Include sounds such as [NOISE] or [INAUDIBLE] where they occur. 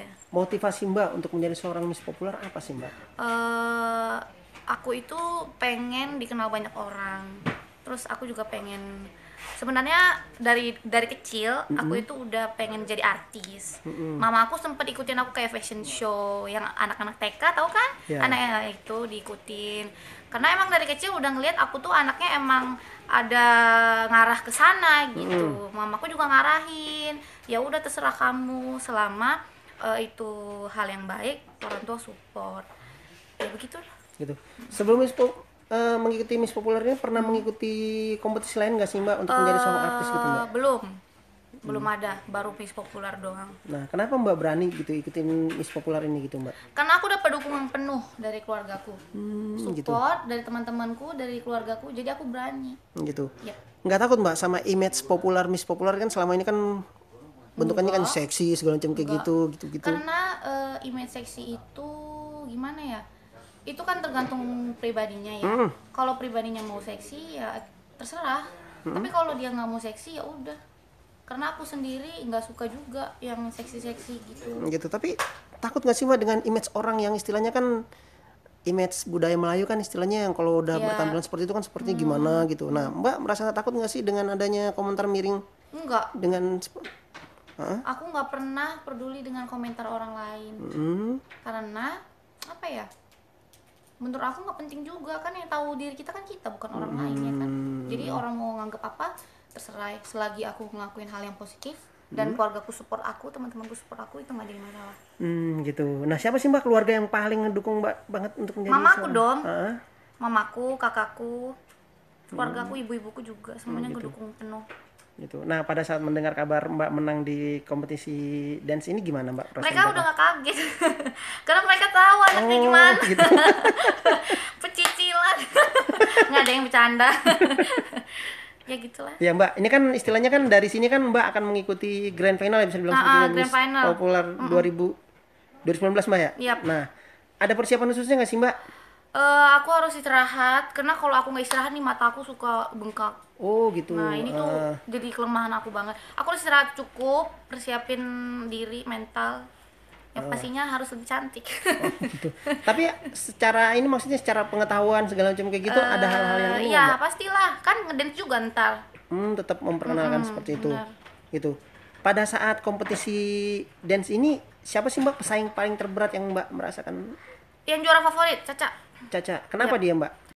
Iya. Motivasi Mbak untuk menjadi seorang Miss Populer apa sih Mbak? Uh, aku itu pengen dikenal banyak orang. Terus aku juga pengen sebenarnya dari dari kecil mm -hmm. aku itu udah pengen jadi artis. Mm -hmm. Mama aku sempet ikutin aku kayak fashion show yang anak-anak TK tahu kan? Yeah. Anak-anak itu diikutin. Karena emang dari kecil udah ngeliat aku tuh anaknya emang ada ngarah ke sana gitu. Mm -hmm. aku juga ngarahin. Ya udah terserah kamu selama uh, itu hal yang baik orang tua support ya begitu gitu sebelum Miss Pop, uh, eh, mengikuti Miss Populer ini pernah mengikuti kompetisi lain gak sih mbak untuk uh, menjadi seorang artis gitu mbak belum eh, belum hmm. ada baru Miss Populer doang nah kenapa mbak berani gitu ikutin Miss Populer ini gitu mbak karena aku dapat dukungan penuh dari keluargaku hmm, gitu. support gitu. dari teman-temanku dari keluargaku jadi aku berani hmm, gitu ya. nggak takut mbak sama image populer Miss Populer kan selama ini kan bentukannya kan seksi segala macam kayak gitu gitu gitu karena uh, image seksi itu gimana ya itu kan tergantung pribadinya ya mm. kalau pribadinya mau seksi ya terserah mm. tapi kalau dia nggak mau seksi ya udah karena aku sendiri nggak suka juga yang seksi-seksi gitu gitu tapi takut nggak sih mbak dengan image orang yang istilahnya kan image budaya Melayu kan istilahnya yang kalau udah ya. bertampilan seperti itu kan sepertinya hmm. gimana gitu. Nah, Mbak merasa takut nggak sih dengan adanya komentar miring? Enggak. Dengan aku nggak pernah peduli dengan komentar orang lain hmm karena apa ya menurut aku nggak penting juga kan yang tahu diri kita kan kita bukan orang hmm lain ya kan mm-hmm. jadi orang mau nganggep apa terserah selagi aku ngelakuin hal yang positif dan hmm. keluargaku support aku teman-temanku support aku itu nggak jadi masalah hmm gitu nah siapa sih mbak keluarga yang paling ngedukung mbak banget untuk menjadi Mama aku dong uh? mamaku kakakku keluargaku hmm. ibu-ibuku juga semuanya hmm, gitu. gue dukung penuh gitu. Nah pada saat mendengar kabar Mbak menang di kompetisi dance ini gimana Mbak? mereka udah gak kaget [LAUGHS] karena mereka tahu anaknya oh, gimana. Gitu. [LAUGHS] Pecicilan, [LAUGHS] nggak ada yang bercanda. ya gitulah. Ya Mbak, ini kan istilahnya kan dari sini kan Mbak akan mengikuti grand final ya bisa dibilang nah, uh, grand final. populer mm -mm. 2000 2019 Mbak ya. Yep. Nah ada persiapan khususnya nggak sih Mbak? uh, aku harus istirahat karena kalau aku nggak istirahat nih mata aku suka bengkak oh gitu nah ini tuh uh. jadi kelemahan aku banget aku harus istirahat cukup persiapin diri mental yang ah. pastinya harus lebih cantik. Oh, gitu. Tapi secara ini maksudnya secara pengetahuan segala macam kayak gitu uh, ada hal-hal yang ini. Eh, iya, pastilah. Kan ngedance juga ntar. Hmm, tetap memperkenalkan -hmm, seperti itu. Benar. Gitu. Pada saat kompetisi dance ini siapa sih Mbak pesaing paling terberat yang Mbak merasakan? Yang juara favorit, Caca. Caca. Kenapa ya. dia, Mbak?